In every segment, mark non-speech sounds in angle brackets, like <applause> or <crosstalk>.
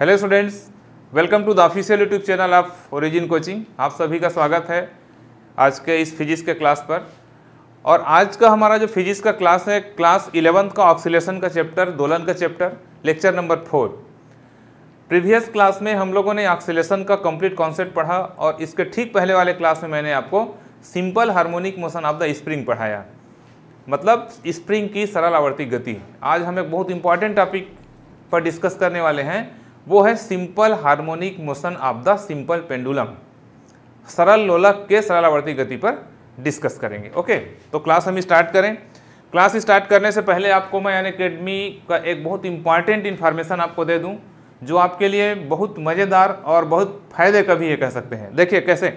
hello students welcome to the official YouTube channel of Origin coaching आप सभी का स्वागत है आज के इस फिजिक्स के क्लास पर और आज का हमारा जो फिजिक्स का क्लास है क्लास इलेवंथ का ऑक्सीलेशन का चैप्टर दोलन का chapter lecture number four previous class में हम लोगों ने ऑक्सीलेशन का कंप्लीट कॉन्सेप्ट पढ़ा और इसके ठीक पहले वाले क्लास में मैंने आपको simple harmonic motion of the spring पढ़ाया मतलब स्प्रिंग की सरल आवर्ती गति आज हम एक बहुत इंपॉर्टेंट टॉपिक पर डिस्कस करने वाले हैं वो है simple harmonic motion of the simple pendulum सरल लोलक के सरलावर्ती गति पर डिस्कस करेंगे ओके तो क्लास हम स्टार्ट करें क्लास स्टार्ट करने से पहले आपको मैं यानी अकेडमी का एक बहुत इंपॉर्टेंट इन्फॉर्मेशन आपको दे दूं जो आपके लिए बहुत मज़ेदार और बहुत फ़ायदे का भी ये कह सकते हैं देखिए कैसे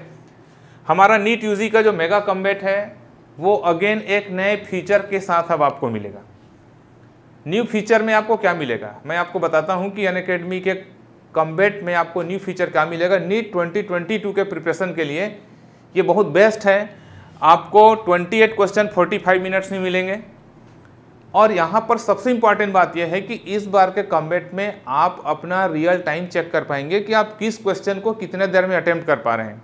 हमारा नीट यूजी का जो मेगा कम्बेट है वो अगेन एक नए फीचर के साथ अब आपको मिलेगा न्यू फीचर में आपको क्या मिलेगा मैं आपको बताता हूँ कि अन के कम्बेट में आपको न्यू फीचर क्या मिलेगा नीट 2022 के प्रिपरेशन के लिए ये बहुत बेस्ट है आपको 28 क्वेश्चन 45 मिनट्स में मिलेंगे और यहाँ पर सबसे इम्पॉर्टेंट बात यह है कि इस बार के कॉम्बेट में आप अपना रियल टाइम चेक कर पाएंगे कि आप किस क्वेश्चन को कितने देर में अटैम्प्ट कर पा रहे हैं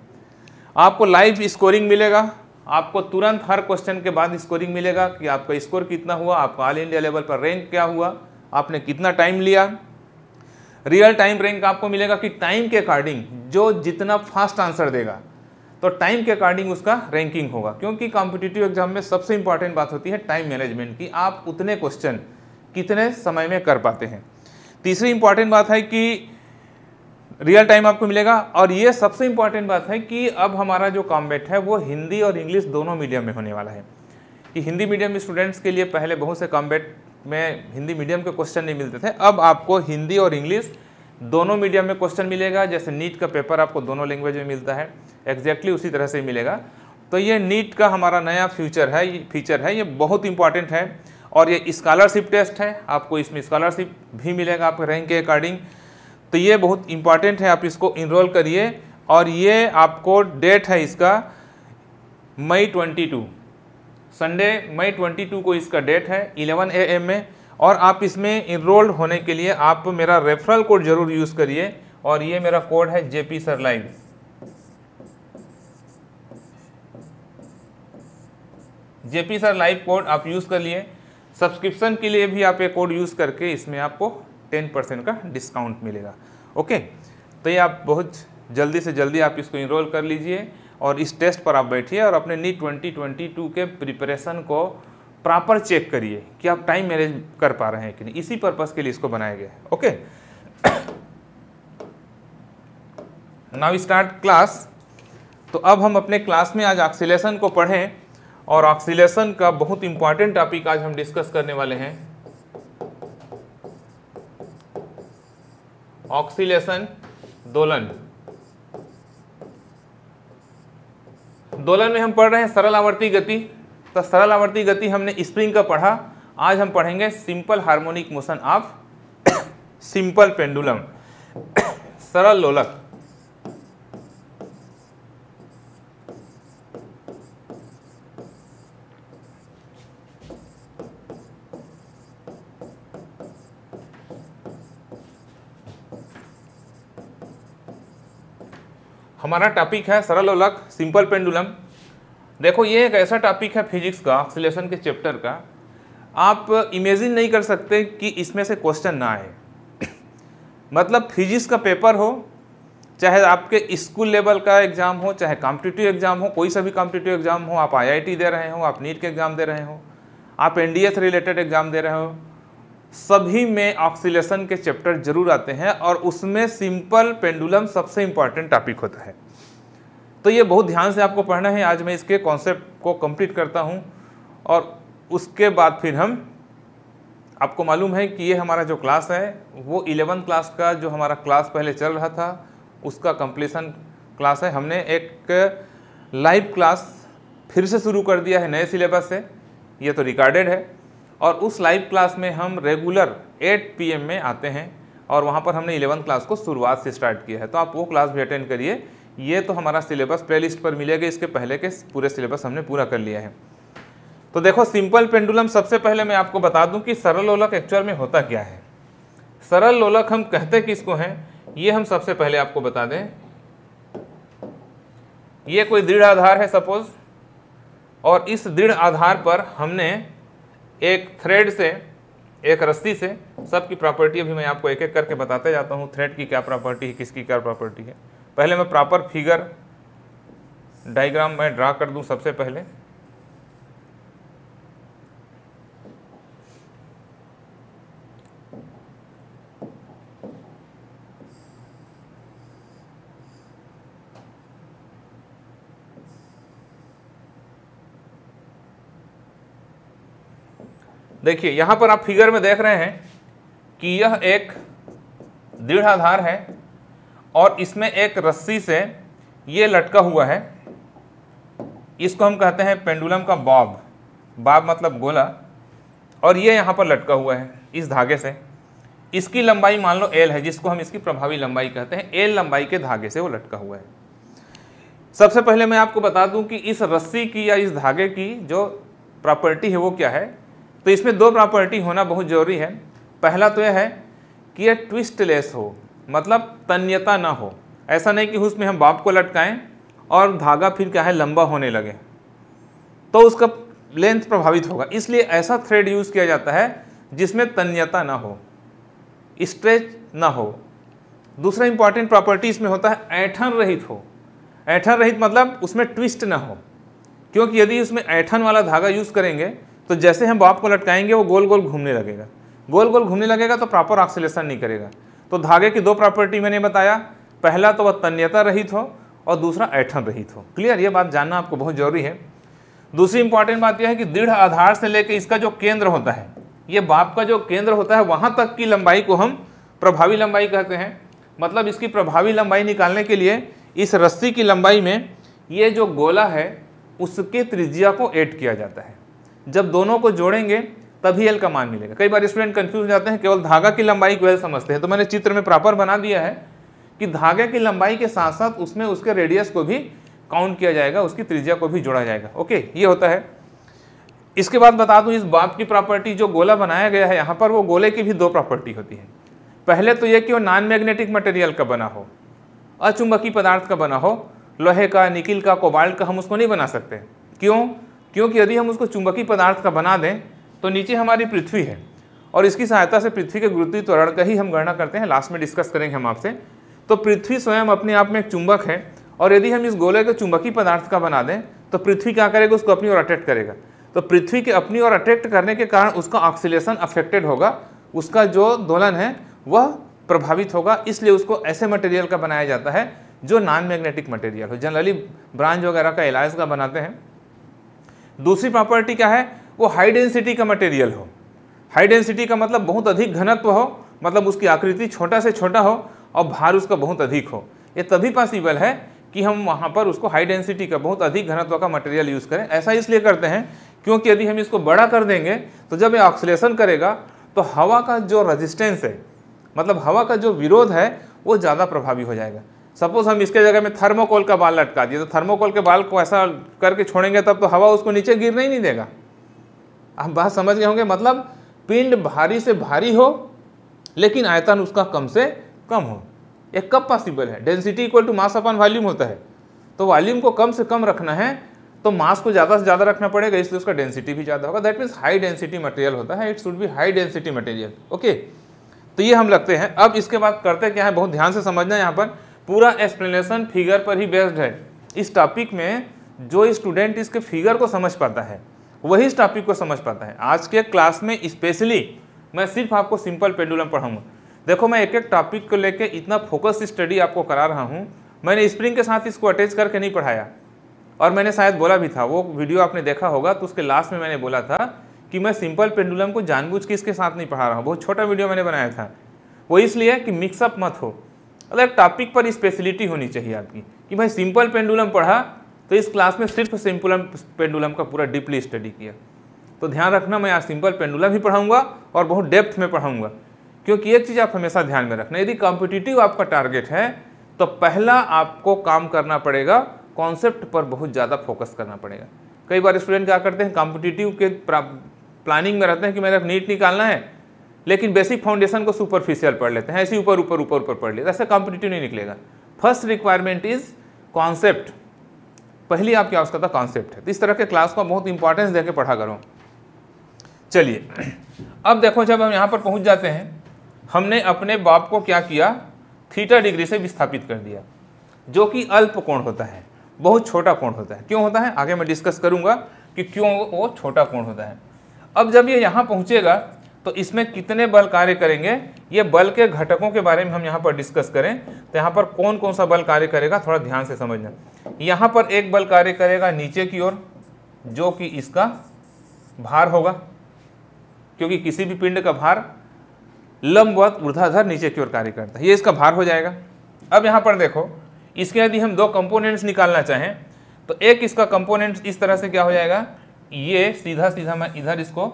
आपको लाइव स्कोरिंग मिलेगा आपको तुरंत हर क्वेश्चन के बाद स्कोरिंग मिलेगा कि आपका स्कोर कितना हुआ आपका ऑल इंडिया लेवल पर रैंक क्या हुआ आपने कितना टाइम लिया रियल टाइम रैंक आपको मिलेगा कि टाइम के अकॉर्डिंग जो जितना फास्ट आंसर देगा तो टाइम के अकॉर्डिंग उसका रैंकिंग होगा क्योंकि कॉम्पिटिटिव एग्जाम में सबसे इंपॉर्टेंट बात होती है टाइम मैनेजमेंट की आप उतने क्वेश्चन कितने समय में कर पाते हैं तीसरी इंपॉर्टेंट बात है कि रियल टाइम आपको मिलेगा और ये सबसे इम्पॉर्टेंट बात है कि अब हमारा जो कॉम्बेट है वो हिंदी और इंग्लिश दोनों मीडियम में होने वाला है कि हिंदी मीडियम स्टूडेंट्स के लिए पहले बहुत से कॉम्बेट में हिंदी मीडियम के क्वेश्चन नहीं मिलते थे अब आपको हिंदी और इंग्लिश दोनों मीडियम में क्वेश्चन मिलेगा जैसे नीट का पेपर आपको दोनों लैंग्वेज में मिलता है एग्जैक्टली उसी तरह से मिलेगा तो ये नीट का हमारा नया फ्यूचर है फीचर है ये बहुत इंपॉर्टेंट है और ये स्कॉलरशिप टेस्ट है आपको इसमें स्कॉलरशिप भी मिलेगा आपके रैंक के अकॉर्डिंग तो ये बहुत इम्पॉर्टेंट है आप इसको इनरोल करिए और ये आपको डेट है इसका मई 22 संडे मई 22 को इसका डेट है 11 एम में और आप इसमें इनरोल्ड होने के लिए आप मेरा रेफरल कोड ज़रूर यूज़ करिए और ये मेरा कोड है J P sir live J P sir live code आप यूज़ कर लिए सब्सक्रिप्शन के लिए भी आप ये कोड यूज़ करके इसमें आपको टेन परसेंट का डिस्काउंट मिलेगा ओके तो ये आप बहुत जल्दी से जल्दी आप इसको इनरोल कर लीजिए और इस टेस्ट पर आप बैठिए और अपने नीट ट्वेंटी ट्वेंटी टू के प्रिपरेशन को प्रॉपर चेक करिए कि आप टाइम मैनेज कर पा रहे हैं कि नहीं इसी पर्पज़ के लिए इसको बनाया गया है ओके नाउ स्टार्ट क्लास तो अब हम अपने क्लास में आज ऑक्सीलेशन को पढ़ें और ऑक्सीलेशन का बहुत इंपॉर्टेंट टॉपिक आज हम डिस्कस करने वाले हैं ऑक्सीलेशन दोलन दोलन में हम पढ़ रहे हैं सरल आवर्ती गति तो सरल आवर्ती गति हमने स्प्रिंग का पढ़ा आज हम पढ़ेंगे simple harmonic motion of simple pendulum <coughs> सरल लोलक हमारा टॉपिक है सरल ओलक सिंपल पेंडुलम देखो ये एक ऐसा टॉपिक है फिजिक्स का सिलेशन के चैप्टर का आप इमेजिन नहीं कर सकते कि इसमें से क्वेश्चन ना आए मतलब फिजिक्स का पेपर हो चाहे आपके स्कूल लेवल का एग्ज़ाम हो चाहे कॉम्पिटिटिव एग्ज़ाम हो कोई सा भी कॉम्पिटिटिव एग्ज़ाम हो आप आईआईटी दे रहे हो आप नीट के एग्ज़ाम दे रहे हो आप एनडीए से रिलेटेड एग्ज़ाम दे रहे हो सभी में ऑक्सीलेशन के चैप्टर जरूर आते हैं और उसमें सिंपल पेंडुलम सबसे इम्पॉर्टेंट टॉपिक होता है तो ये बहुत ध्यान से आपको पढ़ना है आज मैं इसके कॉन्सेप्ट को कंप्लीट करता हूँ और उसके बाद फिर हम आपको मालूम है कि ये हमारा जो क्लास है वो इलेवन क्लास का जो हमारा क्लास पहले चल रहा था उसका कंप्लीसन क्लास है हमने एक लाइव क्लास फिर से शुरू कर दिया है नए सिलेबस से ये तो रिकॉर्डेड है और उस लाइव क्लास में हम रेगुलर 8 पीएम में आते हैं और वहाँ पर हमने इलेवंथ क्लास को शुरुआत से स्टार्ट किया है तो आप वो क्लास भी अटेंड करिए ये तो हमारा सिलेबस प्लेलिस्ट पर मिलेगा इसके पहले के पूरे सिलेबस हमने पूरा कर लिया है तो देखो सिंपल पेंडुलम सबसे पहले मैं आपको बता दूं कि सरल लोलक एक्चुअल में होता क्या है सरल लोलक हम कहते किसको हैं ये हम सबसे पहले आपको बता दें ये कोई दृढ़ आधार है सपोज और इस दृढ़ आधार पर हमने एक थ्रेड से एक रस्सी से सबकी प्रॉपर्टी अभी मैं आपको एक एक करके बताते जाता हूँ थ्रेड की क्या प्रॉपर्टी है किसकी क्या प्रॉपर्टी है पहले मैं प्रॉपर फिगर डायग्राम मैं ड्रा कर दूँ सबसे पहले देखिए यहाँ पर आप फिगर में देख रहे हैं कि यह एक दृढ़ आधार है और इसमें एक रस्सी से ये लटका हुआ है इसको हम कहते हैं पेंडुलम का बॉब बाब मतलब गोला और ये यहाँ पर लटका हुआ है इस धागे से इसकी लंबाई मान लो एल है जिसको हम इसकी प्रभावी लंबाई कहते हैं एल लंबाई के धागे से वो लटका हुआ है सबसे पहले मैं आपको बता दूं कि इस रस्सी की या इस धागे की जो प्रॉपर्टी है वो क्या है तो इसमें दो प्रॉपर्टी होना बहुत ज़रूरी है पहला तो यह है कि यह ट्विस्टलेस हो मतलब तन्यता ना हो ऐसा नहीं कि उसमें हम बाप को लटकाएं और धागा फिर क्या है लंबा होने लगे तो उसका लेंथ प्रभावित होगा इसलिए ऐसा थ्रेड यूज़ किया जाता है जिसमें तन्यता ना हो स्ट्रेच ना हो दूसरा इंपॉर्टेंट प्रॉपर्टी इसमें होता है ऐठन रहित हो ऐठन रहित मतलब उसमें ट्विस्ट ना हो क्योंकि यदि उसमें ऐठन वाला धागा यूज़ करेंगे तो जैसे हम बॉब को लटकाएंगे वो गोल गोल घूमने लगेगा गोल गोल घूमने लगेगा तो प्रॉपर ऑक्सीलेशन नहीं करेगा तो धागे की दो प्रॉपर्टी मैंने बताया पहला तो वह तन्यता रहित हो और दूसरा ऐठन रहित हो क्लियर ये बात जानना आपको बहुत ज़रूरी है दूसरी इंपॉर्टेंट बात यह है कि दृढ़ आधार से लेकर इसका जो केंद्र होता है ये बाप का जो केंद्र होता है वहाँ तक की लंबाई को हम प्रभावी लंबाई कहते हैं मतलब इसकी प्रभावी लंबाई निकालने के लिए इस रस्सी की लंबाई में ये जो गोला है उसके त्रिज्या को ऐड किया जाता है जब दोनों को जोड़ेंगे तभी एल का मान मिलेगा कई बार स्टूडेंट कंफ्यूज हो जाते हैं केवल धागा की लंबाई को एल समझते हैं तो मैंने चित्र में प्रॉपर बना दिया है कि धागे की लंबाई के साथ साथ उसमें उसके रेडियस को भी काउंट किया जाएगा उसकी त्रिज्या को भी जोड़ा जाएगा ओके ये होता है इसके बाद बता दूं इस बाप की प्रॉपर्टी जो गोला बनाया गया है यहाँ पर वो गोले की भी दो प्रॉपर्टी होती है पहले तो ये कि वो नॉन मैग्नेटिक मटेरियल का बना हो अचुंबकीय पदार्थ का बना हो लोहे का निकिल का कोबाल्ट का हम उसको नहीं बना सकते क्यों क्योंकि यदि हम उसको चुंबकीय पदार्थ का बना दें तो नीचे हमारी पृथ्वी है और इसकी सहायता से पृथ्वी के गुरुत्वीय त्वरण का ही हम गणना करते हैं लास्ट में डिस्कस करेंगे हम आपसे तो पृथ्वी स्वयं अपने आप में एक चुंबक है और यदि हम इस गोले को चुंबकीय पदार्थ का बना दें तो पृथ्वी क्या करेगा उसको अपनी ओर अट्रैक्ट करेगा तो पृथ्वी के अपनी ओर अट्रैक्ट करने के कारण उसका ऑक्सीलेशन अफेक्टेड होगा उसका जो दोलन है वह प्रभावित होगा इसलिए उसको ऐसे मटेरियल का बनाया जाता है जो नॉन मैग्नेटिक मटेरियल हो जनरली ब्रांच वगैरह का एलायस का बनाते हैं दूसरी प्रॉपर्टी क्या है वो हाई डेंसिटी का मटेरियल हो हाई डेंसिटी का मतलब बहुत अधिक घनत्व हो मतलब उसकी आकृति छोटा से छोटा हो और भार उसका बहुत अधिक हो ये तभी पॉसिबल है कि हम वहाँ पर उसको हाई डेंसिटी का बहुत अधिक घनत्व का मटेरियल यूज़ करें ऐसा इसलिए करते हैं क्योंकि यदि हम इसको बड़ा कर देंगे तो जब ये ऑक्सीलेशन करेगा तो हवा का जो रजिस्टेंस है मतलब हवा का जो विरोध है वो ज़्यादा प्रभावी हो जाएगा सपोज हम इसके जगह में थर्मोकोल का बाल लटका दिए तो थर्मोकोल के बाल को ऐसा करके छोड़ेंगे तब तो हवा उसको नीचे गिरने ही नहीं देगा आप बात समझ गए होंगे मतलब पिंड भारी से भारी हो लेकिन आयतन उसका कम से कम हो एक कब पॉसिबल है density equal to mass upon volume होता है तो वॉल्यूम को कम से कम रखना है तो मास को ज़्यादा से ज़्यादा रखना पड़ेगा इसलिए उसका डेंसिटी भी ज़्यादा होगा that means high density material होता है it should be high density material okay तो ये हम लगते हैं अब इसके बाद करते क्या है बहुत ध्यान से समझना है यहाँ पर पूरा एक्सप्लेनेशन फिगर पर ही बेस्ड है इस टॉपिक में जो स्टूडेंट इसके फिगर को समझ पाता है वही इस टॉपिक को समझ पाता है आज के क्लास में स्पेशली मैं सिर्फ आपको सिंपल पेंडुलम पढ़ाऊंगा देखो मैं एक एक टॉपिक को लेकर इतना फोकस स्टडी आपको करा रहा हूँ मैंने स्प्रिंग के साथ इसको अटैच करके नहीं पढ़ाया और मैंने शायद बोला भी था वो वीडियो आपने देखा होगा तो उसके लास्ट में मैंने बोला था कि मैं सिंपल पेंडुलम को जानबूझ के इसके साथ नहीं पढ़ा रहा हूँ बहुत छोटा वीडियो मैंने बनाया था वो इसलिए कि मिक्सअप मत हो अलग टॉपिक पर स्पेशलिटी होनी चाहिए आपकी कि भाई सिंपल पेंडुलम पढ़ा तो इस क्लास में सिर्फ सिंपल पेंडुलम का पूरा डीपली स्टडी किया तो ध्यान रखना मैं आज सिंपल पेंडुलम ही पढ़ाऊंगा और बहुत डेप्थ में पढ़ाऊंगा क्योंकि एक चीज़ आप हमेशा ध्यान में रखना यदि कॉम्पिटिटिव आपका टारगेट है तो पहला आपको काम करना पड़ेगा कॉन्सेप्ट पर बहुत ज़्यादा फोकस करना पड़ेगा कई बार स्टूडेंट क्या करते हैं कॉम्पिटिटिव के प्लानिंग में रहते हैं कि मेरा नीट निकालना है लेकिन बेसिक फाउंडेशन को सुपरफिशियल पढ़ लेते हैं ऐसे ऊपर ऊपर ऊपर ऊपर पढ़ लेते हैं ऐसे कॉम्पिटिटिव नहीं निकलेगा फर्स्ट रिक्वायरमेंट इज कॉन्सेप्ट पहली आपकी आवश्यकता था कॉन्सेप्ट है तो इस तरह के क्लास को बहुत इंपॉर्टेंस देकर पढ़ा करो चलिए अब देखो जब हम यहाँ पर पहुँच जाते हैं हमने अपने बाप को क्या किया थीटा डिग्री से विस्थापित कर दिया जो कि अल्प कोण होता है बहुत छोटा कोण होता है क्यों होता है आगे मैं डिस्कस करूंगा कि क्यों वो छोटा कोण होता है अब जब ये यहाँ पहुँचेगा तो इसमें कितने बल कार्य करेंगे ये बल के घटकों के बारे में हम यहाँ पर डिस्कस करें तो यहाँ पर कौन कौन सा बल कार्य करेगा थोड़ा ध्यान से समझना यहाँ पर एक बल कार्य करेगा नीचे की ओर जो कि इसका भार होगा क्योंकि किसी भी पिंड का भार लंबवत ऊर्धाधर नीचे की ओर कार्य करता है ये इसका भार हो जाएगा अब यहाँ पर देखो इसके यदि हम दो कंपोनेंट्स निकालना चाहें तो एक इसका कंपोनेंट्स इस तरह से क्या हो जाएगा ये सीधा सीधा मैं इधर इसको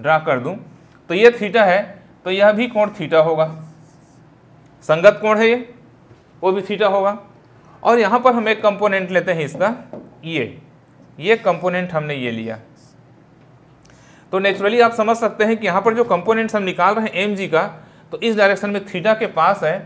ड्रा कर दूँ तो ये थीटा है तो यह भी कोण थीटा होगा संगत कोण है ये वो भी थीटा होगा और यहाँ पर हम एक कंपोनेंट लेते हैं इसका ये ये कंपोनेंट हमने ये लिया तो नेचुरली आप समझ सकते हैं कि यहाँ पर जो कंपोनेंट हम निकाल रहे हैं एम का तो इस डायरेक्शन में थीटा के पास है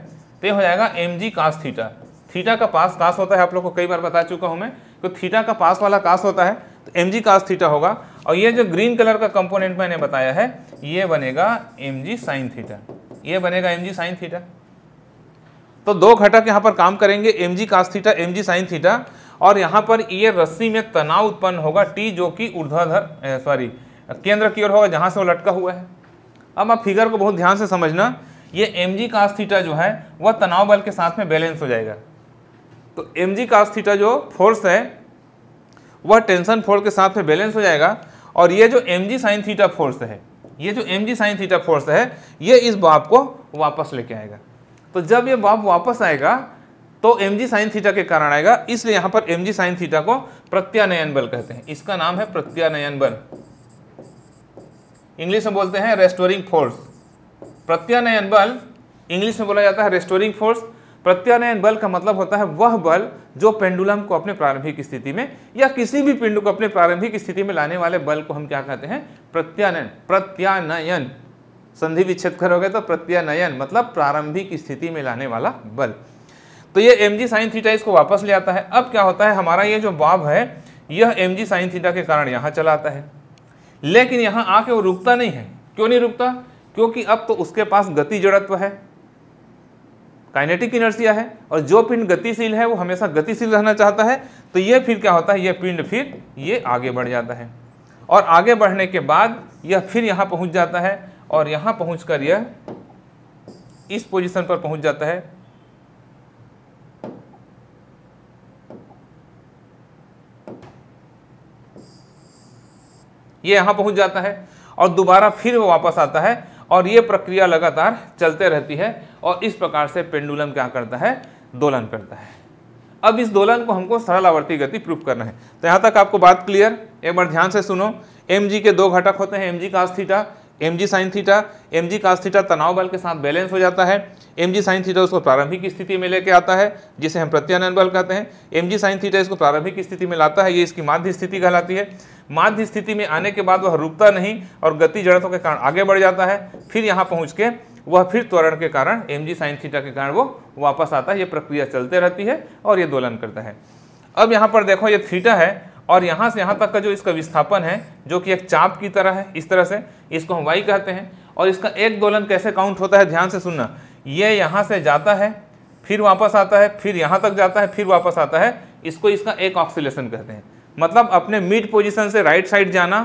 तो हो जाएगा M G cos theta theta का पास कास होता है आप लोग को कई बार बता चुका हूँ मैं तो थीटा का पास वाला कास होता है तो एम जी थीटा होगा और ये जो ग्रीन कलर का कंपोनेंट मैंने बताया है ये बनेगा एम जी साइन थीटा ये बनेगा एम जी साइन थीटा तो दो घटक यहाँ पर काम करेंगे M G cos theta M G sine theta और यहाँ पर ये रस्सी में तनाव उत्पन्न होगा टी जो कि ऊर्ध्वाधर सॉरी केंद्र की ओर होगा जहाँ से वो लटका हुआ है अब आप फिगर को बहुत ध्यान से समझना ये एम जी कास थीटा जो है वह तनाव बल के साथ में बैलेंस हो जाएगा तो एम जी कास थीटा जो फोर्स है वह टेंशन फोर्स के साथ में बैलेंस हो जाएगा और ये जो M G sine theta force है ये जो M G sine theta force है ये इस बाप को वापस लेके आएगा तो जब ये बाप वापस आएगा तो एम जी साइन थीटा के कारण आएगा इसलिए यहाँ पर एम जी साइन थीटा को प्रत्यानयन बल कहते हैं इसका नाम है प्रत्यानयन बल इंग्लिश में बोलते हैं रेस्टोरिंग फोर्स प्रत्यानयन बल इंग्लिश में बोला जाता है रेस्टोरिंग फोर्स प्रत्यानयन बल का मतलब होता है वह बल जो पेंडुलम को अपने प्रारंभिक स्थिति में या किसी भी पिंड को अपने प्रारंभिक स्थिति में लाने वाले बल को हम क्या कहते हैं प्रत्यानयन प्रत्यानयन संधि विच्छेद करोगे तो प्रत्यानयन मतलब प्रारंभिक स्थिति में लाने वाला बल तो ये एम जी साइन थीटा इसको वापस ले आता है अब क्या होता है हमारा ये जो बाब है यह एम जी साइन थीटा के कारण यहाँ चला आता है लेकिन यहाँ आके वो रुकता नहीं है क्यों नहीं रुकता क्योंकि अब तो उसके पास गति जड़त्व है काइनेटिक इनर्सिया है और जो पिंड गतिशील है वो हमेशा गतिशील रहना चाहता है तो ये फिर क्या होता है ये पिंड फिर ये आगे बढ़ जाता है और आगे बढ़ने के बाद यह फिर यहाँ पहुँच जाता है और यहाँ पहुँच कर यह इस पोजिशन पर पहुँच जाता है ये यहाँ पहुँच जाता है और दोबारा फिर वो वापस आता है और ये प्रक्रिया लगातार चलते रहती है और इस प्रकार से पेंडुलम क्या करता है दोलन करता है अब इस दोलन को हमको सरल आवर्ती गति प्रूफ करना है तो यहाँ तक आपको बात क्लियर एक बार ध्यान से सुनो एम के दो घटक होते हैं एम जी का theta M G sine theta M G का थीटा तनाव बल के साथ बैलेंस हो जाता है एम जी साइन थीटा उसको प्रारंभिक स्थिति में लेके आता है जिसे हम प्रत्यानयन बल कहते हैं एम जी साइन थीटा इसको प्रारंभिक स्थिति में लाता है ये इसकी माध्य स्थिति कहलाती है माध्य स्थिति में आने के बाद वह रुकता नहीं और गति जड़तों के कारण आगे बढ़ जाता है फिर यहाँ पहुँच के वह फिर त्वरण के कारण एम जी साइन थीटा के कारण वो वापस आता है ये प्रक्रिया चलते रहती है और ये दोलन करता है अब यहाँ पर देखो ये थीटा है और यहाँ से यहाँ तक का जो इसका विस्थापन है जो कि एक चाप की तरह है इस तरह से इसको हम वाई कहते हैं और इसका एक दोलन कैसे काउंट होता है ध्यान से सुनना ये यहाँ से जाता है फिर वापस आता है फिर यहाँ तक जाता है फिर वापस आता है इसको इसका एक ऑक्सीलेशन कहते हैं मतलब अपने मिड पोजीशन से राइट साइड जाना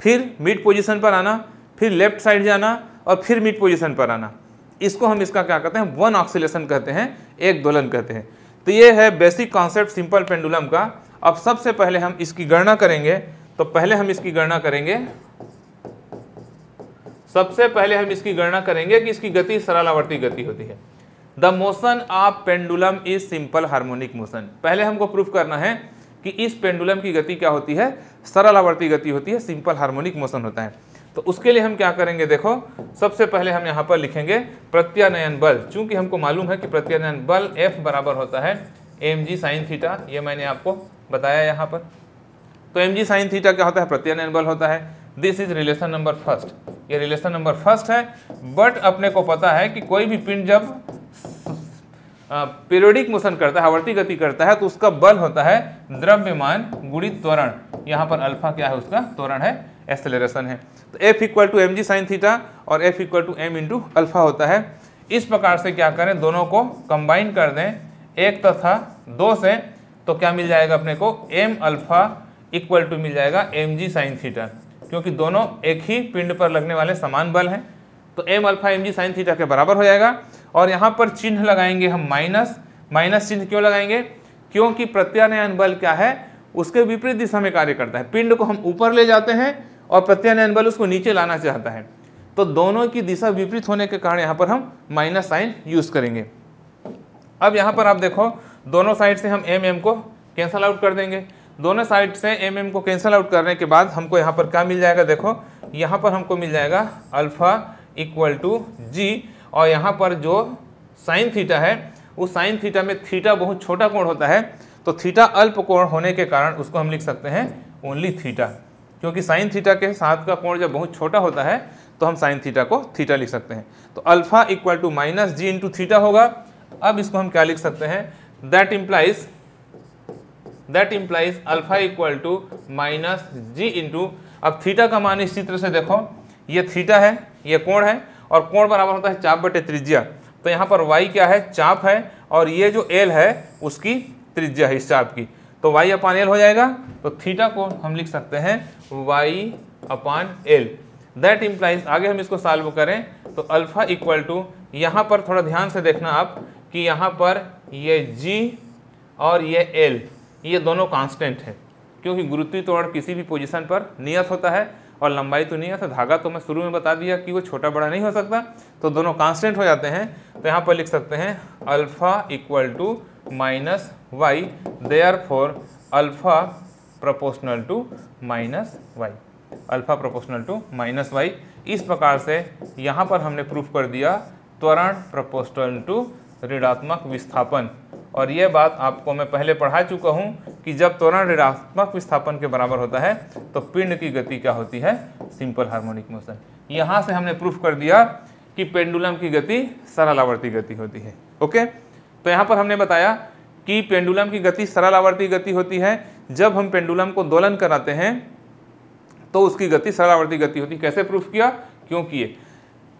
फिर मिड पोजीशन पर आना फिर लेफ्ट साइड जाना और फिर मिड पोजीशन पर आना इसको हम इसका क्या कहते हैं वन ऑक्सीलेशन कहते हैं एक दोलन कहते हैं तो ये है बेसिक कॉन्सेप्ट सिंपल पेंडुलम का अब सबसे पहले हम इसकी गणना करेंगे तो पहले हम इसकी गणना करेंगे सबसे पहले हम इसकी गणना करेंगे कि इसकी गति सरलावर्ती गति होती है the motion of pendulum is simple harmonic motion पहले हमको प्रूफ करना है कि इस पेंडुलम की गति क्या होती है सरल आवर्ती गति होती है सिंपल हार्मोनिक मोशन होता है तो उसके लिए हम क्या करेंगे देखो सबसे पहले हम यहाँ पर लिखेंगे प्रत्यानयन बल चूंकि हमको मालूम है कि प्रत्यानयन बल एफ बराबर होता है एम जी साइन थीटा ये मैंने आपको बताया यहाँ पर तो एम जी साइन थीटा क्या होता है प्रत्यानयन बल होता है this is relation number first ये रिलेशन नंबर फर्स्ट है बट अपने को पता है कि कोई भी पिंड जब पेरियोडिक मोशन करता है आवर्ती गति करता है तो उसका बल होता है द्रव्यमान गुणित त्वरण यहाँ पर अल्फा क्या है उसका त्वरण है एक्सेलरेशन है तो F equal to M G sine theta और F equal to M into alpha होता है इस प्रकार से क्या करें दोनों को कंबाइन कर दें एक तथा दो से तो क्या मिल जाएगा अपने को एम अल्फा इक्वल टू मिल जाएगा एम जी साइन थीटा क्योंकि दोनों एक ही पिंड पर लगने वाले समान बल हैं तो M alpha M G sine theta के बराबर हो जाएगा और यहाँ पर चिन्ह लगाएंगे हम माइनस माइनस चिन्ह क्यों लगाएंगे क्योंकि प्रत्यानयन बल क्या है उसके विपरीत दिशा में कार्य करता है पिंड को हम ऊपर ले जाते हैं और प्रत्यानयन बल उसको नीचे लाना चाहता है तो दोनों की दिशा विपरीत होने के कारण यहाँ पर हम माइनस साइन यूज़ करेंगे अब यहाँ पर आप देखो दोनों साइड से हम एम एम को कैंसल आउट कर देंगे दोनों साइड से एम एम को कैंसल आउट करने के बाद हमको यहाँ पर क्या मिल जाएगा देखो यहाँ पर हमको मिल जाएगा अल्फ़ा इक्वल टू जी और यहाँ पर जो साइन थीटा है उस साइन थीटा में थीटा बहुत छोटा कोण होता है तो थीटा अल्प कोण होने के कारण उसको हम लिख सकते हैं ओनली थीटा क्योंकि साइन थीटा के साथ का कोण जब बहुत छोटा होता है तो हम साइन थीटा को थीटा लिख सकते हैं तो alpha equal to minus G into theta होगा अब इसको हम क्या लिख सकते हैं that implies that implies alpha equal to minus G into अब थीटा का मान इस चित्र से देखो ये थीटा है ये कोण है और कोण बराबर होता है चाप बटे त्रिज्या तो यहाँ पर वाई क्या है चाप है और ये जो एल है उसकी त्रिज्या है इस चाप की तो वाई अपान एल हो जाएगा तो थीटा को हम लिख सकते हैं Y upon L that implies आगे हम इसको सॉल्व करें तो अल्फा इक्वल टू यहाँ पर थोड़ा ध्यान से देखना आप कि यहाँ पर ये जी और ये एल ये दोनों कांस्टेंट हैं क्योंकि गुरुत्वीय त्वरण किसी भी पोजीशन पर नियत होता है और लंबाई तो नहीं है तो धागा तो मैं शुरू में बता दिया कि वो छोटा बड़ा नहीं हो सकता तो दोनों कांस्टेंट हो जाते हैं तो यहाँ पर लिख सकते हैं alpha equal to minus Y therefore alpha proportional to minus Y alpha proportional to minus Y इस प्रकार से यहाँ पर हमने प्रूफ कर दिया त्वरण प्रपोस्टल टू ऋणात्मक विस्थापन और यह बात आपको मैं पहले पढ़ा चुका हूँ कि जब त्वरण ऋणात्मक विस्थापन के बराबर होता है तो पिंड की गति क्या होती है सिंपल हार्मोनिक मोशन यहाँ से हमने प्रूफ कर दिया कि पेंडुलम की गति सरल आवर्ती गति होती है ओके तो यहाँ पर हमने बताया कि पेंडुलम की गति सरल आवर्ती गति होती है जब हम पेंडुलम को दोलन कराते हैं तो उसकी गति सरल आवर्ती गति होती है कैसे प्रूफ किया क्यों किए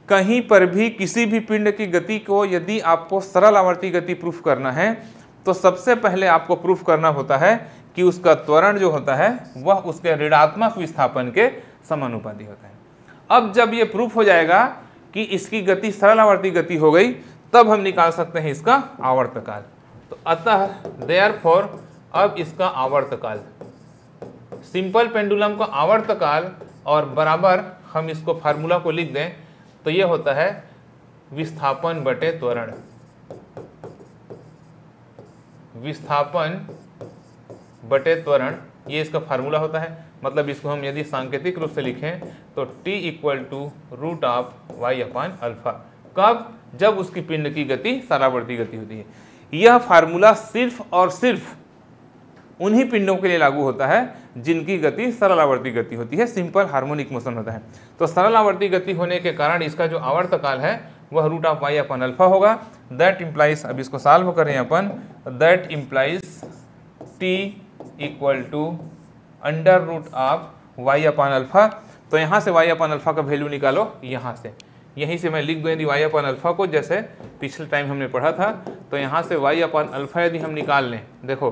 कहीं पर भी किसी भी पिंड की गति को यदि आपको सरल आवर्ती गति प्रूफ करना है तो सबसे पहले आपको प्रूफ करना होता है कि उसका त्वरण जो होता है वह उसके ऋणात्मक विस्थापन के समानुपाती होता है अब जब ये प्रूफ हो जाएगा कि इसकी गति सरल आवर्ती गति हो गई तब हम निकाल सकते हैं इसका आवर्तकाल तो अतः देयर फॉर अब इसका आवर्तकाल सिंपल पेंडुलम का आवर्तकाल और बराबर हम इसको फार्मूला को लिख दें तो ये होता है विस्थापन बटे त्वरण विस्थापन बटे त्वरण ये इसका फार्मूला होता है मतलब इसको हम यदि सांकेतिक रूप से लिखें तो t equal to root of Y upon alpha कब जब उसकी पिंड की गति सरावर्ती गति होती है यह फार्मूला सिर्फ और सिर्फ उन्हीं पिंडों के लिए लागू होता है जिनकी गति सरल आवर्ती गति होती है सिंपल हार्मोनिक मोशन होता है तो सरल आवर्ती गति होने के कारण इसका जो आवर्तकाल है वह root of Y upon alpha होगा दैट इम्प्लाइज अब इसको सॉल्व करें अपन that implies T equal to under root of Y upon alpha तो यहाँ से वाई अपन अल्फ़ा का वैल्यू निकालो यहाँ से यहीं से मैं लिख दूँ यदि वाई अपन अल्फ़ा को जैसे पिछले टाइम हमने पढ़ा था तो यहाँ से वाई अपान अल्फ़ा यदि हम निकाल लें देखो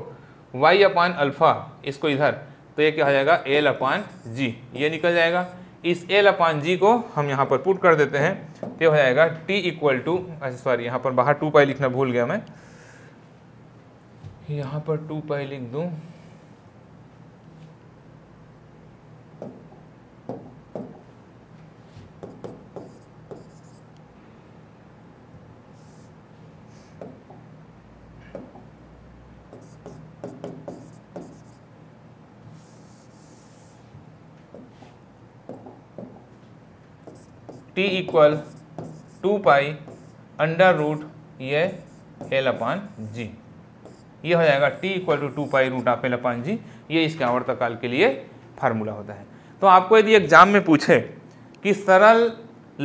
वाई अपान अल्फ़ा इसको इधर तो ये क्या हो जाएगा एल अपान जी ये निकल जाएगा इस एल अपान जी को हम यहाँ पर पुट कर देते हैं तो हो जाएगा टी इक्वल टू अच्छा सॉरी यहाँ पर बाहर टू पाई लिखना भूल गया मैं यहाँ पर टू पाई लिख दूँ P equal to pi under root ये एल अपान जी ये हो जाएगा T equal to two pi root of L upon G ये इसके आवर्तकाल के लिए फार्मूला होता है तो आपको यदि एग्जाम में पूछे कि सरल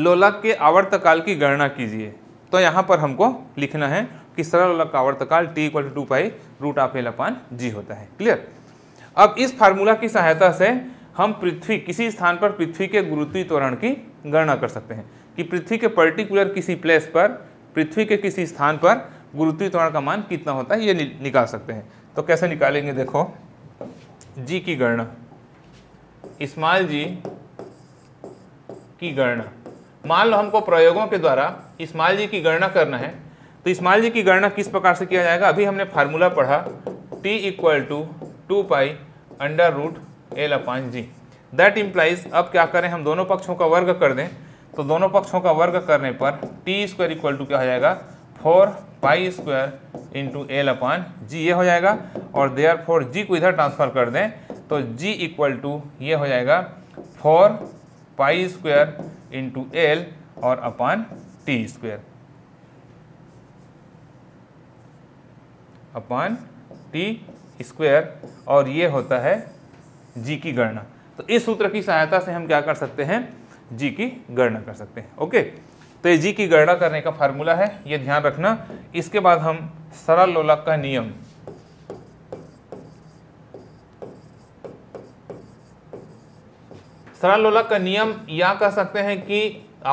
लोलक के आवर्तकाल की गणना कीजिए तो यहाँ पर हमको लिखना है कि सरल लोलक का आवर्तकाल T equal to two pi root of L upon G होता है क्लियर अब इस फार्मूला की सहायता से हम पृथ्वी किसी स्थान पर पृथ्वी के गुरुत्वीय त्वरण की गणना कर सकते हैं कि पृथ्वी के पर्टिकुलर किसी प्लेस पर पृथ्वी के किसी स्थान पर गुरुत्वीय त्वरण का मान कितना होता है ये निकाल सकते हैं तो कैसे निकालेंगे देखो जी की गणना इस्माइल जी की गणना मान लो हमको प्रयोगों के द्वारा इस्माल जी की गणना करना है तो इस्माइल जी की गणना किस प्रकार से किया जाएगा अभी हमने फार्मूला पढ़ा T equal to two pi under root L upon G that implies अब क्या करें हम दोनों पक्षों का वर्ग कर दें तो दोनों पक्षों का वर्ग करने पर टी स्क्वायर इक्वल टू क्या हो जाएगा four pi square into L upon G ये हो जाएगा और देयर फोर जी को इधर ट्रांसफर कर दें तो जी इक्वल टू ये हो जाएगा four pi square into L और upon T square upon T square और ये होता है जी की गणना तो इस सूत्र की सहायता से हम क्या कर सकते हैं जी की गणना कर सकते हैं ओके तो ये जी की गणना करने का फार्मूला है ये ध्यान रखना इसके बाद हम सरल लोलक का नियम सरल लोलक का नियम या कह सकते हैं कि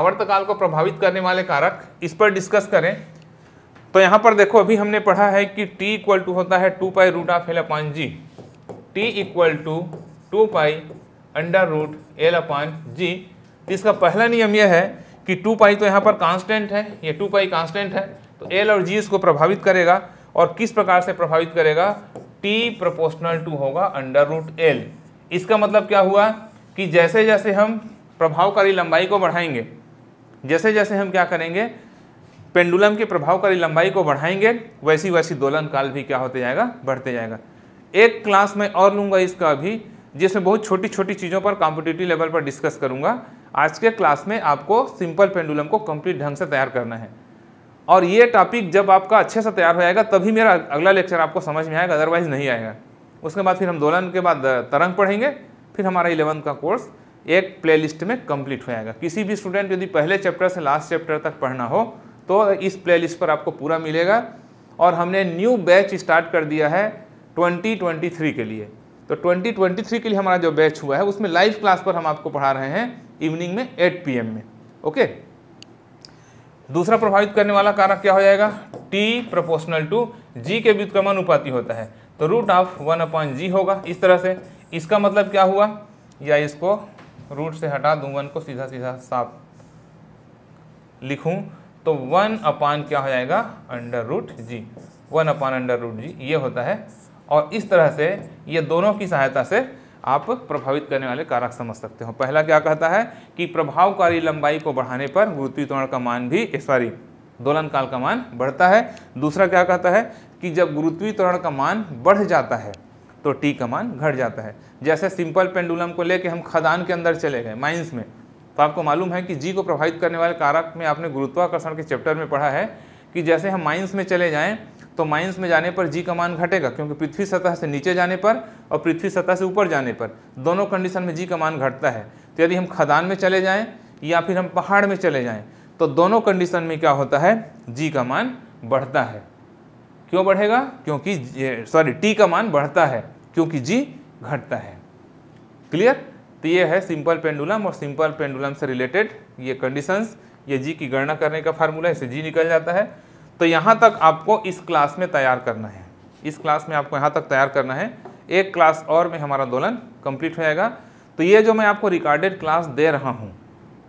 आवर्तकाल को प्रभावित करने वाले कारक इस पर डिस्कस करें तो यहां पर देखो अभी हमने पढ़ा है कि t इक्वल टू होता है two pi root of L upon G T equal to two pi under root L upon G तो इसका पहला नियम यह है कि टू पाई तो यहाँ पर कांस्टेंट है ये टू पाई कांस्टेंट है तो एल और जी इसको प्रभावित करेगा और किस प्रकार से प्रभावित करेगा टी प्रोपोर्शनल टू होगा अंडर रूट एल इसका मतलब क्या हुआ कि जैसे जैसे हम प्रभावकारी लंबाई को बढ़ाएंगे जैसे जैसे हम क्या करेंगे पेंडुलम के प्रभावकारी लंबाई को बढ़ाएंगे वैसी वैसी दोलन काल भी क्या होते जाएगा बढ़ते जाएगा एक क्लास में और लूँगा इसका अभी जिसमें बहुत छोटी छोटी चीज़ों पर कॉम्पिटिटिव लेवल पर डिस्कस करूँगा आज के क्लास में आपको सिंपल पेंडुलम को कंप्लीट ढंग से तैयार करना है और ये टॉपिक जब आपका अच्छे से तैयार हो जाएगा तभी मेरा अगला लेक्चर आपको समझ में आएगा अदरवाइज नहीं आएगा उसके बाद फिर हम दोलन के बाद तरंग पढ़ेंगे फिर हमारा इलेवंथ का कोर्स एक प्लेलिस्ट में कंप्लीट हो जाएगा किसी भी स्टूडेंट यदि पहले चैप्टर से लास्ट चैप्टर तक पढ़ना हो तो इस प्लेलिस्ट पर आपको पूरा मिलेगा और हमने न्यू बैच स्टार्ट कर दिया है 2023 के लिए तो 2023 के लिए हमारा जो बैच हुआ है उसमें लाइव क्लास पर हम आपको पढ़ा रहे हैं इवनिंग में 8 पीएम में ओके दूसरा प्रभावित करने वाला कारक क्या हो जाएगा टी प्रोपोर्शनल टू जी के व्युत्क्रम अनुपाति होता है तो root of one upon G होगा इस तरह से इसका मतलब क्या हुआ या इसको रूट से हटा दूँ वन को सीधा सीधा साफ लिखूँ तो वन अपान क्या हो जाएगा under root G one upon under root G ये होता है और इस तरह से ये दोनों की सहायता से आप प्रभावित करने वाले कारक समझ सकते हो पहला क्या कहता है कि प्रभावकारी लंबाई को बढ़ाने पर गुरुत्वीकरण का मान भी सॉरी दोलन काल का मान बढ़ता है दूसरा क्या कहता है कि जब गुरुत्वीय का मान बढ़ जाता है तो टी का मान घट जाता है जैसे सिंपल पेंडुलम को लेके हम खदान के अंदर चले गए माइंस में तो आपको मालूम है कि जी को प्रभावित करने वाले कारक में आपने गुरुत्वाकर्षण के चैप्टर में पढ़ा है कि जैसे हम माइंस में चले जाएं तो माइंस में जाने पर जी का मान घटेगा क्योंकि पृथ्वी सतह से नीचे जाने पर और पृथ्वी सतह से ऊपर जाने पर दोनों कंडीशन में जी का मान घटता है तो यदि हम खदान में चले जाएँ या फिर हम पहाड़ में चले जाएँ तो दोनों कंडीशन में क्या होता है जी का मान बढ़ता है क्यों बढ़ेगा क्योंकि सॉरी टी का मान बढ़ता है क्योंकि जी घटता है क्लियर तो ये है सिंपल पेंडुलम और सिंपल पेंडुलम से रिलेटेड ये कंडीशंस ये जी की गणना करने का फार्मूला इसे जी निकल जाता है तो यहाँ तक आपको इस क्लास में तैयार करना है इस क्लास में आपको यहाँ तक तैयार करना है एक क्लास और में हमारा दोलन कंप्लीट हो जाएगा तो ये जो मैं आपको रिकॉर्डेड क्लास दे रहा हूँ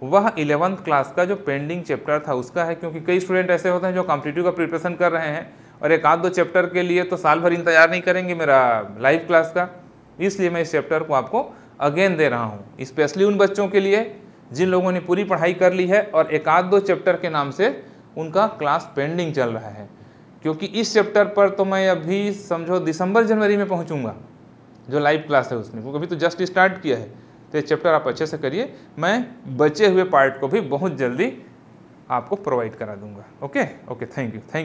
वह इलेवंथ क्लास का जो पेंडिंग चैप्टर था उसका है क्योंकि कई स्टूडेंट ऐसे होते हैं जो कॉम्पिटिटिव का प्रिपरेशन कर रहे हैं और एक आध दो चैप्टर के लिए तो साल भर इंतजार नहीं करेंगे मेरा लाइव क्लास का इसलिए मैं इस चैप्टर को आपको अगेन दे रहा हूँ स्पेशली उन बच्चों के लिए जिन लोगों ने पूरी पढ़ाई कर ली है और एक आध दो चैप्टर के नाम से उनका क्लास पेंडिंग चल रहा है क्योंकि इस चैप्टर पर तो मैं अभी समझो दिसंबर जनवरी में पहुंचूंगा जो लाइव क्लास है उसमें क्योंकि अभी तो जस्ट स्टार्ट किया है तो ये चैप्टर आप अच्छे से करिए मैं बचे हुए पार्ट को भी बहुत जल्दी आपको प्रोवाइड करा दूंगा okay okay thank you thank